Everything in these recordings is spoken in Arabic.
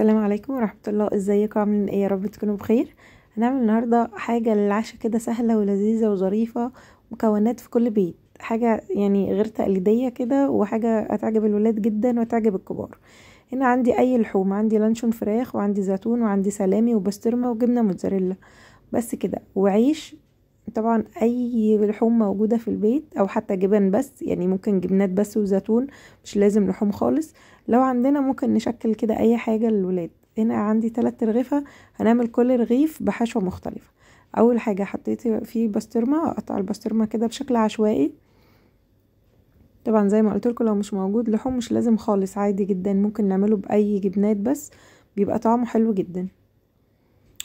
السلام عليكم ورحمة الله ازيكم عاملين ايه يا رب تكونوا بخير هنعمل النهاردة حاجة للعشاء كده سهلة ولذيذة وظريفة مكونات في كل بيت حاجة يعني غير تقليدية كده وحاجة هتعجب الولاد جدا وتعجب الكبار هنا عندي اي لحوم عندي لانشون فراخ وعندي زيتون وعندي سلامي وبسترمة وجبنة موتزاريلا بس كده وعيش طبعا اي لحوم موجوده في البيت او حتى جبن بس يعني ممكن جبنات بس وزيتون مش لازم لحوم خالص لو عندنا ممكن نشكل كده اي حاجه للولاد هنا عندي تلات رغيفه هنعمل كل رغيف بحشوه مختلفه اول حاجه حطيت فيه بسطرمه اقطع البسطرمه كده بشكل عشوائي طبعا زي ما قلت لكم لو مش موجود لحوم مش لازم خالص عادي جدا ممكن نعمله باي جبنات بس بيبقى طعمه حلو جدا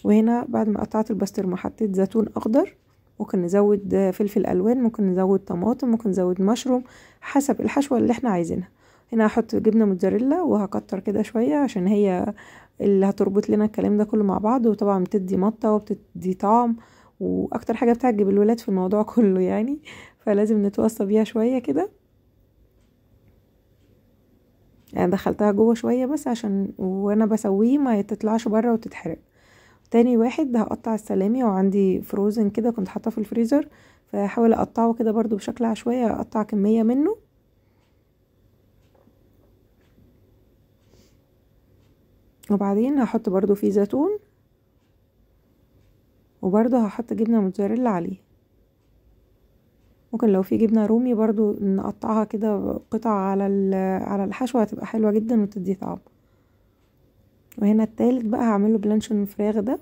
وهنا بعد ما قطعت البسطرمه حطيت زيتون اخضر ممكن نزود فلفل الوان ممكن نزود طماطم ممكن نزود مشروم حسب الحشوه اللي احنا عايزينها هنا هحط جبنه موتزاريلا وهكتر كده شويه عشان هي اللي هتربط لنا الكلام ده كله مع بعض وطبعا بتدي مطه وبتدي طعم واكتر حاجه بتعجب الولاد في الموضوع كله يعني فلازم نتوصى بيها شويه كده يعني دخلتها جوه شويه بس عشان وانا بسويه ما تطلعش بره وتتحرق تاني واحد هقطع السلامي وعندي فروزن كده كنت حاطاه في الفريزر فحاول اقطعه كده برضو بشكل عشوائي اقطع كمية منه وبعدين هحط برضو فيه زيتون وبرضو هحط جبنة موتزاريلا عليه ممكن لو في جبنة رومي برضو نقطعها كده قطع على على الحشوة هتبقى حلوة جدا وتدي طعم وهنا التالت بقى هعمله بلانشون الفراغ ده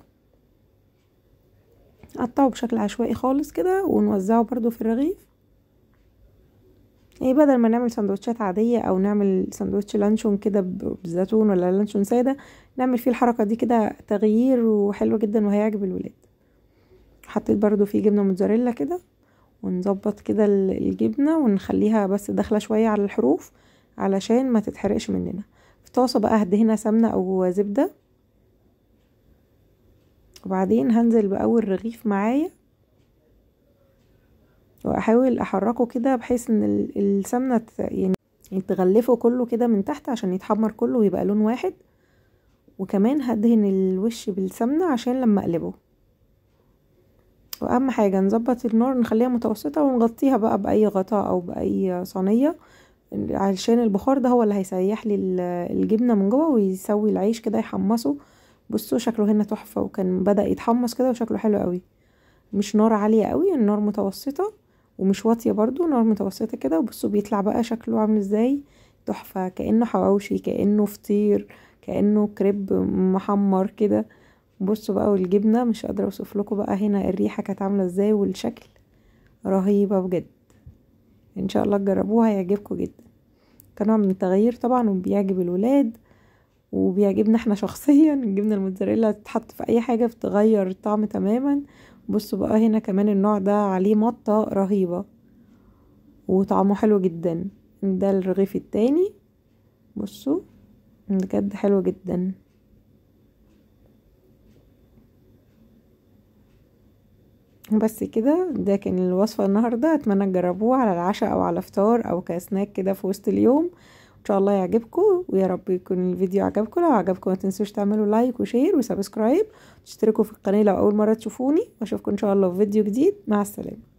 قطعه بشكل عشوائي خالص كده ونوزعه برضو في الرغيف ايه بدل ما نعمل سندوتشات عادية او نعمل سندوتش لانشون كده بزيتون ولا لانشون سادة نعمل فيه الحركة دي كده تغيير وحلو جدا وهيعجب الولاد حطيت برضو فيه جبنة موتزاريلا كده ونظبط كده الجبنة ونخليها بس داخلة شوية على الحروف علشان ما تتحرقش مننا طاسة بقى هدهنا سمنة أو زبدة وبعدين هنزل بأول رغيف معايا وأحاول أحركه كده بحيث إن السمنة يعني تغلفه كله كده من تحت عشان يتحمر كله ويبقى لون واحد وكمان هدهن الوش بالسمنة عشان لما أقلبه واهم حاجه نظبط النار نخليها متوسطه ونغطيها بقى باي غطاء او باي صينيه علشان البخار ده هو اللي هيسيح لي الجبنه من جوه ويسوي العيش كده يحمصه بصوا شكله هنا تحفه وكان بدا يتحمص كده وشكله حلو قوي مش نار عاليه قوي النار متوسطه ومش واطيه برضو نار متوسطه كده وبصوا بيطلع بقى شكله عامل ازاي تحفه كانه حواوشي كانه فطير كانه كريب محمر كده بصوا بقى والجبنه مش قادره اوصف لكم بقى هنا الريحه كانت عامله ازاي والشكل رهيبه بجد ان شاء الله تجربوها هيعجبكم جدا كنوع من التغيير طبعا وبيعجب الولاد وبيعجبنا احنا شخصيا الجبنه الموتزاريلا تتحط في اي حاجه بتغير الطعم تماما بصوا بقى هنا كمان النوع ده عليه مطه رهيبه وطعمه حلو جدا ده الرغيف التاني بصوا بجد حلو جدا بس كده ده كان الوصفة النهاردة اتمنى تجربوه على العشاء او على فطار او كاسناك كده في وسط اليوم ان شاء الله يعجبكم ويا رب يكون الفيديو عجبكم لو عجبكم ما تنسوش تعملوا لايك وشير وسبسكرايب تشتركوا في القناة لو اول مرة تشوفوني واشوفكم ان شاء الله في فيديو جديد مع السلامة